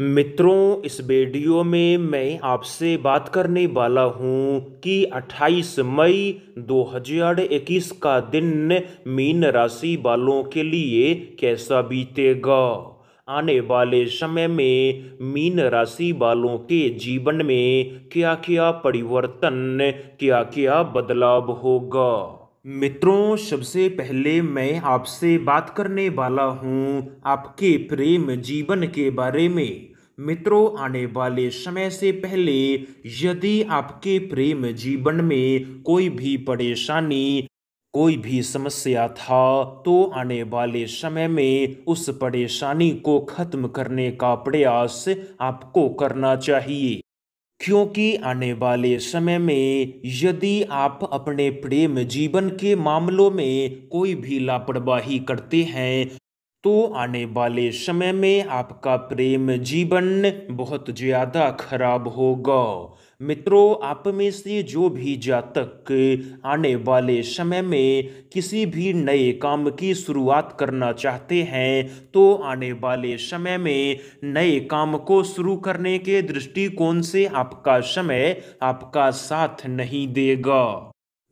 मित्रों इस वीडियो में मैं आपसे बात करने वाला हूं कि 28 मई 2021 का दिन मीन राशि वालों के लिए कैसा बीतेगा आने वाले समय में मीन राशि वालों के जीवन में क्या क्या परिवर्तन क्या क्या बदलाव होगा मित्रों सबसे पहले मैं आपसे बात करने वाला हूँ आपके प्रेम जीवन के बारे में मित्रों आने वाले समय से पहले यदि आपके प्रेम जीवन में कोई भी परेशानी कोई भी समस्या था तो आने वाले समय में उस परेशानी को खत्म करने का प्रयास आपको करना चाहिए क्योंकि आने वाले समय में यदि आप अपने प्रेम जीवन के मामलों में कोई भी लापरवाही करते हैं तो आने वाले समय में आपका प्रेम जीवन बहुत ज़्यादा खराब होगा मित्रों आप में से जो भी जातक आने वाले समय में किसी भी नए काम की शुरुआत करना चाहते हैं तो आने वाले समय में नए काम को शुरू करने के दृष्टिकोण से आपका समय आपका साथ नहीं देगा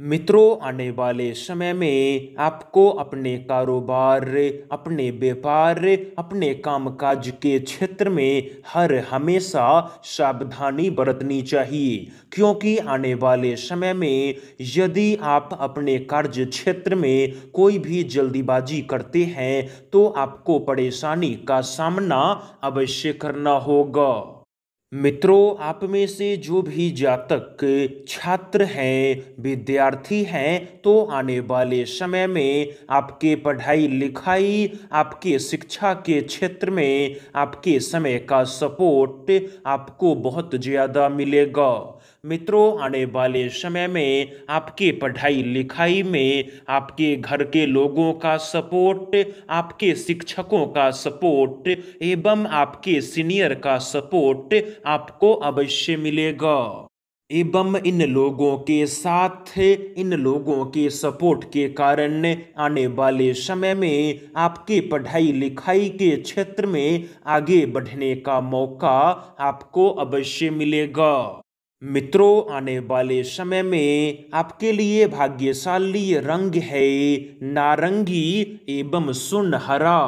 मित्रों आने वाले समय में आपको अपने कारोबार अपने व्यापार अपने कामकाज के क्षेत्र में हर हमेशा सावधानी बरतनी चाहिए क्योंकि आने वाले समय में यदि आप अपने कार्य क्षेत्र में कोई भी जल्दीबाजी करते हैं तो आपको परेशानी का सामना अवश्य करना होगा मित्रों आप में से जो भी जातक छात्र हैं विद्यार्थी हैं तो आने वाले समय में आपके पढ़ाई लिखाई आपके शिक्षा के क्षेत्र में आपके समय का सपोर्ट आपको बहुत ज़्यादा मिलेगा मित्रों आने वाले समय में आपके पढ़ाई लिखाई में आपके घर के लोगों का सपोर्ट आपके शिक्षकों का सपोर्ट एवं आपके सीनियर का सपोर्ट आपको अवश्य मिलेगा एवं इन लोगों के साथ इन लोगों के सपोर्ट के कारण आने वाले समय में आपके पढ़ाई लिखाई के क्षेत्र में आगे बढ़ने का मौका आपको अवश्य मिलेगा मित्रों आने वाले समय में आपके लिए भाग्यशाली रंग है नारंगी एवं सुनहरा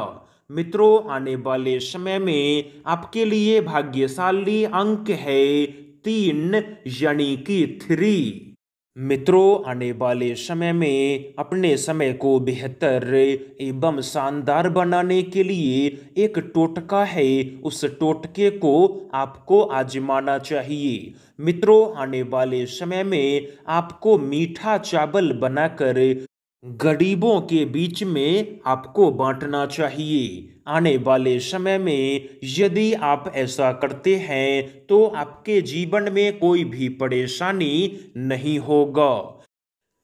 मित्रों आने वाले समय में आपके लिए भाग्यशाली अंक है तीन यानी कि थ्री मित्रों आने वाले समय में अपने समय को बेहतर एवं शानदार बनाने के लिए एक टोटका है उस टोटके को आपको आजमाना चाहिए मित्रों आने वाले समय में आपको मीठा चावल बनाकर गरीबों के बीच में आपको बांटना चाहिए आने वाले समय में यदि आप ऐसा करते हैं तो आपके जीवन में कोई भी परेशानी नहीं होगा